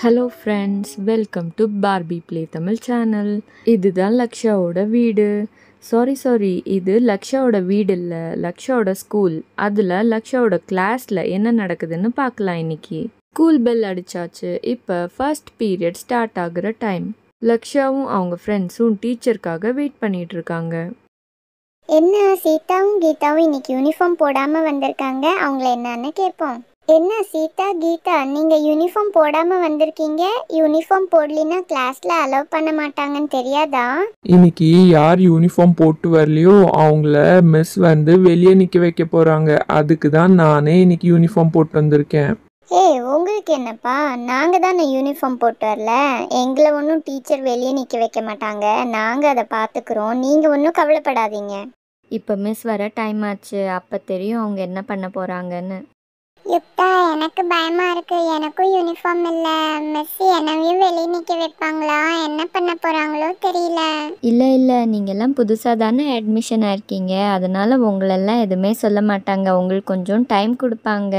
Hello friends welcome to Barbie play Tamil channel இதுதான் லக்ஷாவோட வீடு சாரி சாரி இது லக்ஷாவோட வீடு இல்லை லக்ஷாவோட ஸ்கூல் அதில் லக்ஷாவோட கிளாஸில் என்ன நடக்குதுன்னு பார்க்கலாம் இன்னைக்கு ஸ்கூல் பெல் அடித்தாச்சு இப்போ ஃபர்ஸ்ட் பீரியட் ஸ்டார்ட் ஆகுற டைம் லக்ஷாவும் அவங்க ஃப்ரெண்ட்ஸும் டீச்சருக்காக வெயிட் பண்ணிட்டு இருக்காங்க என்ன சீதாவும் கீதாவும் இன்னைக்கு யூனிஃபார்ம் போடாமல் வந்திருக்காங்க அவங்கள என்னன்னு கேட்போம் என்ன சீதா கீதா நீங்கள் யூனிஃபார்ம் போடாமல் வந்திருக்கீங்க யூனிஃபார்ம் போடலினா கிளாஸில் அலோவ் பண்ண மாட்டாங்கன்னு தெரியாதா இன்னைக்கு யார் யூனிஃபார்ம் போட்டு வரலையோ அவங்கள மிஸ் வந்து வெளியே நிற்க வைக்க போகிறாங்க அதுக்கு தான் நானே இன்னைக்கு யூனிஃபார்ம் போட்டு வந்திருக்கேன் ஏ உங்களுக்கு என்னப்பா நாங்கள் தானே யூனிஃபார்ம் போட்டு வரல எங்களை ஒன்றும் டீச்சர் வெளியே நிற்க வைக்க மாட்டாங்க நாங்கள் அதை பார்த்துக்குறோம் நீங்கள் ஒன்றும் கவலைப்படாதீங்க இப்போ மிஸ் வர டைம் ஆச்சு அப்போ தெரியும் அவங்க என்ன பண்ண போகிறாங்கன்னு யுக்தா எனக்கு பயமா இருக்கு எனக்கும் யூனிஃபார்ம் இல்ல மிஸ் என்னையும் வெளியே நிக்க வைப்பாங்களா என்ன பண்ண போறாங்களோ தெரியல இல்ல இல்ல நீங்க எல்லாம் புதுசா தானே அட்மிஷன் ஆயிருக்கீங்க அதனால உங்களெல்லாம் எதுவுமே சொல்ல மாட்டாங்க உங்களுக்கு கொஞ்சம் டைம் கொடுப்பாங்க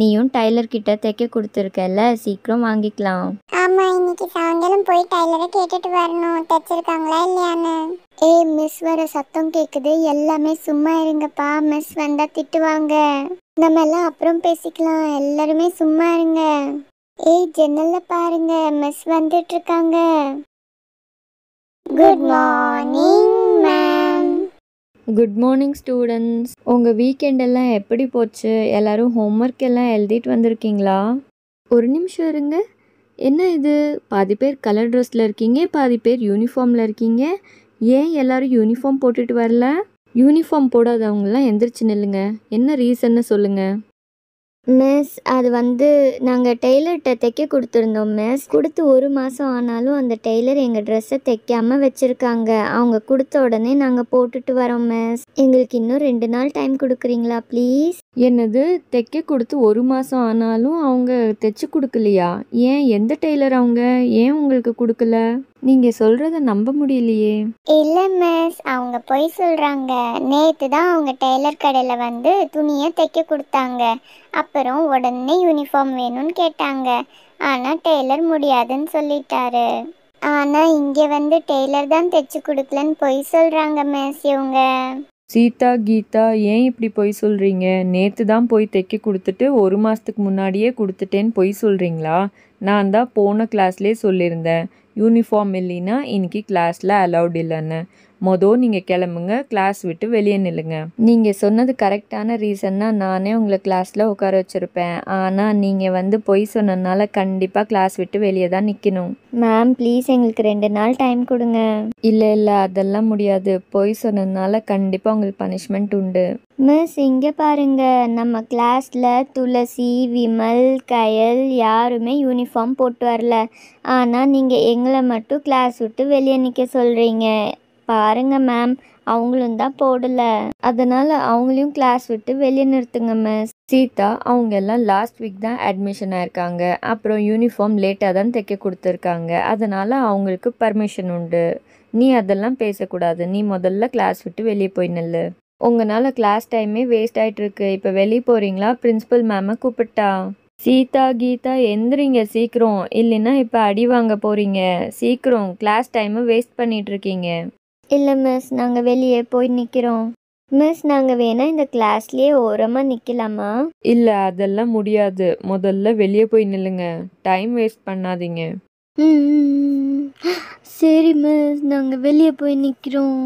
நீயும் டைலர் கிட்ட தைக்க கொடுத்துருக்கல சீக்கிரம் வாங்கிக்கலாம் ஆமா இன்னைக்கு சாயங்காலம் போய் டைலரை கேட்டுட்டு வரணும் தைச்சிருக்காங்களா இல்லையான்னு ஏய் மிஸ் வர சத்தம் கேக்குது எல்லாமே சும்மா இருங்கப்பா மிஸ் வந்தா திட்டுவாங்க நம்ம எல்லாம் அப்புறம் பேசிக்கலாம் எல்லாருமே சும்மா இருங்க ஏய் ஜன்னல்ல பாருங்க மிஸ் வந்துட்டு இருக்காங்க good morning ma'am good morning students உங்கள் வீக்கெண்ட் எல்லாம் எப்படி போச்சு எல்லாரும் ஹோம்ஒர்க் எல்லாம் எழுதிட்டு வந்திருக்கீங்களா ஒரு நிமிஷம் இருங்க என்ன இது பாதி பேர் கலர் ட்ரெஸ்ஸில் இருக்கீங்க பாதி பேர் யூனிஃபார்மில் இருக்கீங்க ஏன் எல்லோரும் யூனிஃபார்ம் போட்டுட்டு வரல யூனிஃபார்ம் போடாதவங்களாம் எந்திரிச்சு நில்லுங்க என்ன ரீசன்னு சொல்லுங்கள் மிஸ் அது வந்து நாங்கள் டெய்லர்கிட்ட தைக்க கொடுத்துருந்தோம் மிஸ் கொடுத்து ஒரு மாதம் ஆனாலும் அந்த டெய்லர் எங்கள் ட்ரெஸ்ஸை தைக்காமல் வச்சுருக்காங்க அவங்க கொடுத்த உடனே நாங்கள் போட்டுட்டு வரோம் மிஸ் எங்களுக்கு இன்னும் ரெண்டு நாள் டைம் கொடுக்குறீங்களா ப்ளீஸ் என்னது தைக்க கொடுத்து ஒரு மாதம் ஆனாலும் அவங்க தைச்சி கொடுக்கலையா ஏன் எந்த டெய்லர் அவங்க ஏன் உங்களுக்கு கொடுக்கல நீங்கள் சொல்கிறத நம்ப முடியலையே இல்லை மிஸ் அவங்க போய் சொல்கிறாங்க நேற்று தான் அவங்க டெய்லர் கடையில் வந்து துணியை தைக்க கொடுத்தாங்க அப்புறம் உடனே யூனிஃபார்ம் வேணும்னு கேட்டாங்க ஆனால் டெய்லர் முடியாதுன்னு சொல்லிட்டாரு ஆனால் இங்கே வந்து டெய்லர் தான் தைச்சி கொடுக்கலன்னு பொய் சொல்கிறாங்க மிஸ் இவங்க சீதா கீதா ஏன் இப்படி பொய் சொல்கிறீங்க நேற்று தான் போய் தைக்க கொடுத்துட்டு ஒரு மாதத்துக்கு முன்னாடியே கொடுத்துட்டேன்னு பொய் சொல்கிறீங்களா நான் தான் போன கிளாஸ்லேயே சொல்லியிருந்தேன் யூனிஃபார்ம் இல்லைன்னா இன்றைக்கி கிளாஸில் அலௌட் இல்லைன்னு மொதல் நீங்கள் கிளம்புங்க கிளாஸ் விட்டு வெளியே நில்லுங்க நீங்கள் சொன்னது கரெக்டான ரீசன்னா நானே உங்களை கிளாஸில் உட்கார வச்சுருப்பேன் ஆனால் நீங்கள் வந்து பொய் சொன்னதுனால கண்டிப்பாக கிளாஸ் விட்டு வெளியே தான் நிற்கணும் மேம் ப்ளீஸ் எங்களுக்கு ரெண்டு நாள் டைம் கொடுங்க இல்லை இல்லை அதெல்லாம் முடியாது பொய் சொன்னதுனால கண்டிப்பாக உங்களுக்கு பனிஷ்மெண்ட் உண்டு மிஸ் இங்கே பாருங்க நம்ம கிளாஸில் துளசி விமல் கயல் யாருமே யூனிஃபார்ம் போட்டு வரல ஆனால் நீங்கள் எங்களை மட்டும் கிளாஸ் விட்டு வெளியே நிற்க சொல்கிறீங்க பாருங்க மேம் அவங்களும் தான் போடல அதனால அவங்களையும் கிளாஸ் விட்டு வெளியே நிறுத்துங்க மிஸ் சீதா அவங்க எல்லாம் லாஸ்ட் வீக் தான் அட்மிஷன் ஆயிருக்காங்க அப்புறம் யூனிஃபார்ம் லேட்டாக தான் தைக்க கொடுத்துருக்காங்க அதனால அவங்களுக்கு பர்மிஷன் உண்டு நீ அதெல்லாம் பேசக்கூடாது நீ முதல்ல கிளாஸ் விட்டு வெளியே போய் நில்லு உங்களால் கிளாஸ் டைமே வேஸ்ட் ஆகிட்டுருக்கு இப்போ வெளியே போகிறீங்களா பிரின்ஸிபல் மேமை கூப்பிட்டா சீதா கீதா எந்திரிங்க சீக்கிரம் இல்லைன்னா இப்போ அடி வாங்க போகிறீங்க சீக்கிரம் கிளாஸ் டைமை வேஸ்ட் பண்ணிகிட்ருக்கீங்க இல்லை மிஸ் நாங்கள் வெளியே போய் நிற்கிறோம் மிஸ் நாங்கள் வேணால் இந்த கிளாஸ்லேயே ஓரமாக நிற்கலாமா இல்லை அதெல்லாம் முடியாது முதல்ல வெளியே போய் நில்லுங்க டைம் வேஸ்ட் பண்ணாதீங்க சரி மிஸ் நாங்கள் வெளியே போய் நிற்கிறோம்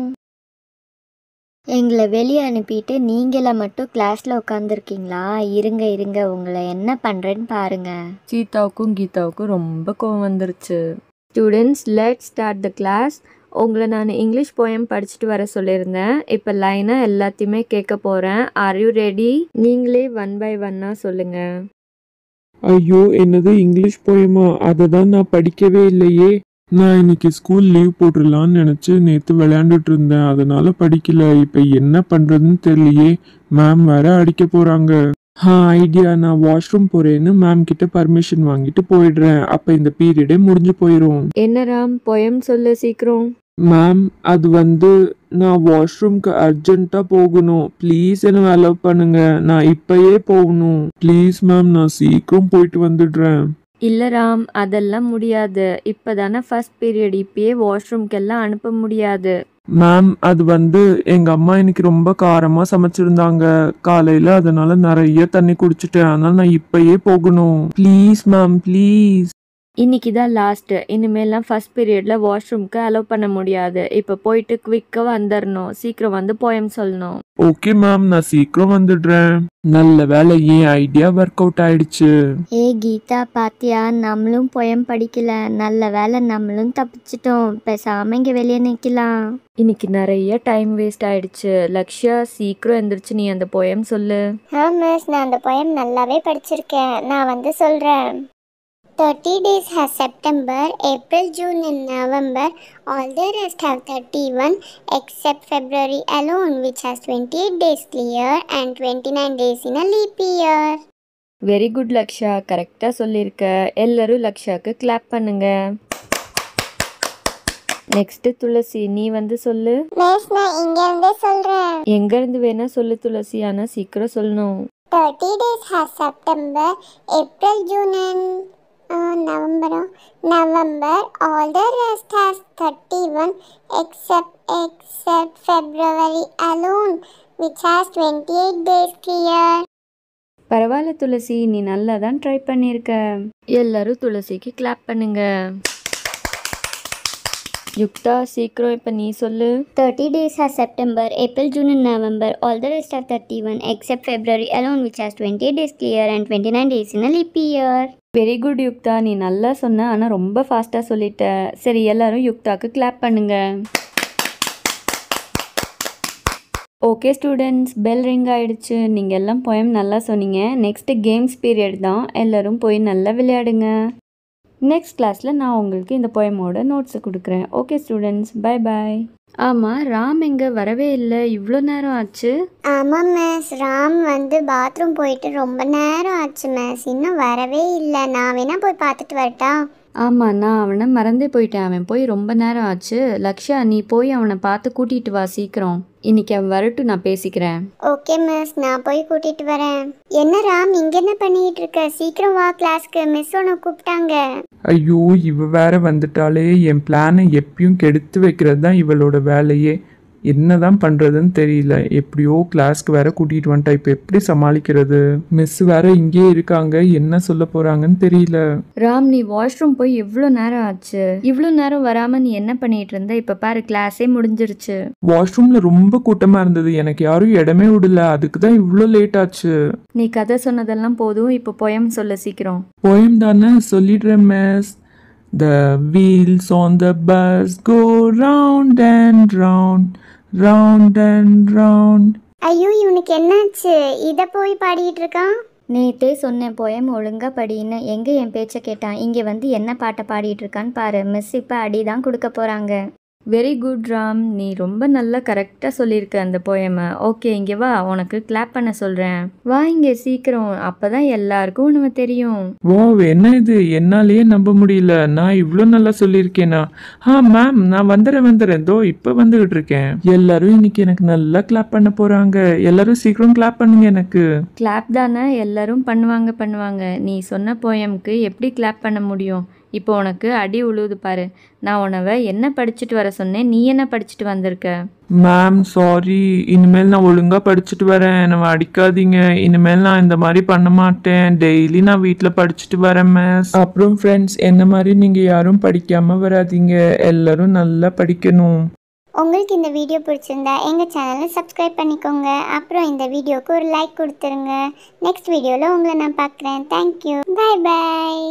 எங்களை வெளியே அனுப்பிட்டு நீங்களாக மட்டும் கிளாஸில் உட்காந்துருக்கீங்களா இருங்க இருங்க உங்களை என்ன பண்ணுறேன்னு பாருங்க சீதாவுக்கும் கீதாவுக்கும் ரொம்ப கோவம் வந்துருச்சு students let start the class உங்களை நான் இங்கிலீஷ் போயம் படிச்சுட்டு வர சொல்லியிருந்தேன் இப்போ லைனாக எல்லாத்தையுமே கேட்க போகிறேன் ஆர் யூ ரெடி நீங்களே ஒன் பை ஒன்னாக சொல்லுங்கள் ஐயோ என்னது இங்கிலீஷ் போயமா அதை தான் நான் படிக்கவே இல்லையே நான் இன்னைக்கு ஸ்கூல் லீவ் போட்டுடலான்னு நினச்சி நேற்று விளையாண்டுட்டு இருந்தேன் அதனால படிக்கல இப்போ என்ன பண்ணுறதுன்னு தெரியலையே மேம் வேற அடிக்க போகிறாங்க ஆ ஐடியா நான் வாஷ்ரூம் போகிறேன்னு மேம் கிட்ட பர்மிஷன் வாங்கிட்டு போயிடுறேன் அப்போ இந்த பீரியடே முடிஞ்சு போயிடும் என்ன ராம் பொயம் சொல்லு சீக்கிரம் மேம் அது வந்து நான் வாஷ்ரூம்க்கு அர்ஜென்ட்டாக போகணும் ப்ளீஸ் என்ன அலோவ் பண்ணுங்க நான் இப்பயே போகணும் ப்ளீஸ் மேம் நான் சீக்கிரம் போயிட்டு வந்துடுறேன் இல்ல ராம் அதெல்லாம் முடியாது இப்பதானே ஃபர்ஸ்ட் பீரியட் இப்பயே எல்லாம் அனுப்ப முடியாது மேம் அது வந்து எங்க அம்மா இன்னைக்கு ரொம்ப காரமா சமைச்சிருந்தாங்க காலையில அதனால நிறைய தண்ணி குடிச்சிட்டேன் அதனால நான் இப்பயே போகணும் ப்ளீஸ் மேம் ப்ளீஸ் இன்றைக்கி தான் லாஸ்ட்டு இனிமேலாம் ஃபஸ்ட் பீரியடில் வாஷ்ரூம்க்கு அலோவ் பண்ண முடியாது இப்போ போயிட்டு குவிக்காக வந்துடணும் சீக்கிரம் வந்து போயம் சொல்லணும் ஓகே மேம் நான் சீக்கிரம் வந்துடுறேன் நல்ல வேலை ஏன் ஐடியா ஒர்க் அவுட் ஆயிடுச்சு ஏ கீதா பாத்தியா நம்மளும் போயம் படிக்கல நல்ல வேலை நம்மளும் தப்பிச்சிட்டோம் பேசாம இங்க வெளியே நிக்கலாம் இன்னைக்கு நிறைய டைம் வேஸ்ட் ஆயிடுச்சு லக்ஷயா சீக்கிரம் எந்திரிச்சு நீ அந்த போயம் சொல்லு ஆ மிஸ் நான் அந்த போயம் நல்லாவே படிச்சிருக்கேன் நான் வந்து சொல்றேன் 30 days has September, April, June and November. All the rest have 31 except February alone which has 28 days clear and 29 days in a leap year. Very good Laksha கரெக்டாக சொல்லியிருக்க எல்லோரும் லக்ஷாவுக்கு கிளாப் பண்ணுங்க நெக்ஸ்ட் துளசி நீ வந்து சொல்லு இங்க இருந்து சொல்றேன் எங்க இருந்து வேணா சொல்லு துளசி ஆனா சீக்கிரம் சொல்லணும் 30 days has September, April, June and நவம்பரும் November all the rest has thirty one except except February alone which has twenty eight days clear பரவாயில்ல துளசி நீ நல்லா தான் ட்ரை பண்ணியிருக்க எல்லாரும் துளசிக்கு கிளாப் பண்ணுங்க யுக்தா சீக்கிரம் இப்போ நீ சொல்லு thirty days are September April June and November all the rest are thirty one except February alone which has twenty days clear and twenty nine days in a leap year very good Yukta நீ நல்லா சொன்ன ஆனால் ரொம்ப ஃபாஸ்ட்டாக சொல்லிட்ட சரி எல்லாரும் யுக்தாவுக்கு கிளாப் பண்ணுங்கள் ஓகே ஸ்டூடெண்ட்ஸ் பெல் ரிங் ஆகிடுச்சு நீங்கள் எல்லாம் போயம் நல்லா சொன்னீங்க நெக்ஸ்ட்டு கேம்ஸ் பீரியட் தான் எல்லோரும் போய் நல்லா விளையாடுங்க நெக்ஸ்ட் கிளாஸில் நான் உங்களுக்கு இந்த பொயமோட நோட்ஸை கொடுக்குறேன் ஓகே ஸ்டூடெண்ட்ஸ் பை பாய் ஆமாம் ராம் இங்க வரவே இல்லை இவ்வளோ நேரம் ஆச்சு ஆமாம் மிஸ் ராம் வந்து பாத்ரூம் போயிட்டு ரொம்ப நேரம் ஆச்சு மிஸ் இன்னும் வரவே இல்லை நான் வேணால் போய் பார்த்துட்டு வரட்டா ஆமாம் நான் அவனை மறந்தே போயிட்டேன் அவன் போய் ரொம்ப நேரம் ஆச்சு லக்ஷா நீ போய் அவனை பார்த்து கூட்டிகிட்டு வா சீக்கிரம் இன்னைக்கு அவன் வரட்டும் நான் பேசிக்கிறேன் ஓகே மிஸ் நான் போய் கூட்டிட்டு வரேன் என்ன ராம் இங்க என்ன பண்ணிட்டு இருக்க சீக்கிரம் வா கிளாஸ்க்கு மிஸ் உன்னை கூப்பிட்டாங்க ஐயோ இவ வேற வந்துட்டாலே என் பிளானை எப்பயும் கெடுத்து வைக்கிறது தான் இவளோட வேலையே என்ன தான் பண்ணுறதுன்னு தெரியல எப்படியோ கிளாஸ்க்கு வேற கூட்டிகிட்டு வந்துட்டா இப்போ எப்படி சமாளிக்கிறது மிஸ் வேற இங்கேயே இருக்காங்க என்ன சொல்ல போகிறாங்கன்னு தெரியல ராம் நீ வாஷ்ரூம் போய் எவ்வளோ நேரம் ஆச்சு இவ்வளோ நேரம் வராமல் நீ என்ன பண்ணிட்டு இருந்த இப்போ பாரு கிளாஸே முடிஞ்சிருச்சு வாஷ்ரூமில் ரொம்ப கூட்டமாக இருந்தது எனக்கு யாரும் இடமே விடல அதுக்கு தான் இவ்வளோ லேட் ஆச்சு நீ கதை சொன்னதெல்லாம் போதும் இப்போ பொயம் சொல்ல சீக்கிரம் பொயம் தானே சொல்லிடுறேன் miss The wheels on the bus go round and round. Round and round ஐயோ இவனுக்கு என்னாச்சு இதை போய் பாடிட்டு இருக்கான் நேத்து சொன்னேன் போயம் ஒழுங்கா படின்னு எங்கே என் பேச்சை கேட்டான் இங்கே வந்து என்ன பாட்டை பாடிட்டு இருக்கான்னு பாரு மிஸ் இப்ப அடி தான் கொடுக்க போகிறாங்க வெரி குட் ராம் நீ ரொம்ப நல்லா கரெக்டாக சொல்லியிருக்க அந்த போயமை ஓகே இங்கே வா உனக்கு கிளாப் பண்ண சொல்கிறேன் வா இங்கே சீக்கிரம் அப்போ தான் எல்லாருக்கும் உனக்கு தெரியும் ஓ என்ன இது என்னாலேயே நம்ப முடியல நான் இவ்வளோ நல்லா சொல்லியிருக்கேனா ஆ மேம் நான் வந்துடுறேன் வந்துடுறேன் தோ இப்போ வந்துகிட்டு இருக்கேன் எல்லாரும் இன்னைக்கு எனக்கு நல்லா கிளாப் பண்ண போகிறாங்க எல்லாரும் சீக்கிரம் கிளாப் பண்ணுங்க எனக்கு கிளாப் தானே எல்லாரும் பண்ணுவாங்க பண்ணுவாங்க நீ சொன்ன போயமுக்கு எப்படி கிளாப் பண்ண முடியும் இப்போ உனக்கு அடி உழுவுது பாரு நான் உனவை என்ன படிச்சுட்டு வர சொன்னேன் நீ என்ன படிச்சுட்டு வந்திருக்க மேம் சாரி இனிமேல் நான் ஒழுங்காக படிச்சுட்டு வரேன் என்னை அடிக்காதீங்க இனிமேல் நான் இந்த மாதிரி பண்ண மாட்டேன் டெய்லி நான் வீட்டில் படிச்சுட்டு வரேன் மேம் அப்புறம் ஃப்ரெண்ட்ஸ் என்ன மாதிரி நீங்கள் யாரும் படிக்காமல் வராதிங்க எல்லோரும் நல்லா படிக்கணும் உங்களுக்கு இந்த வீடியோ பிடிச்சிருந்தா எங்கள் சேனலை சப்ஸ்கிரைப் பண்ணிக்கோங்க அப்புறம் இந்த வீடியோவுக்கு ஒரு லைக் கொடுத்துருங்க நெக்ஸ்ட் வீடியோவில் உங்களை நான் பார்க்குறேன் தேங்க்யூ பாய் பாய்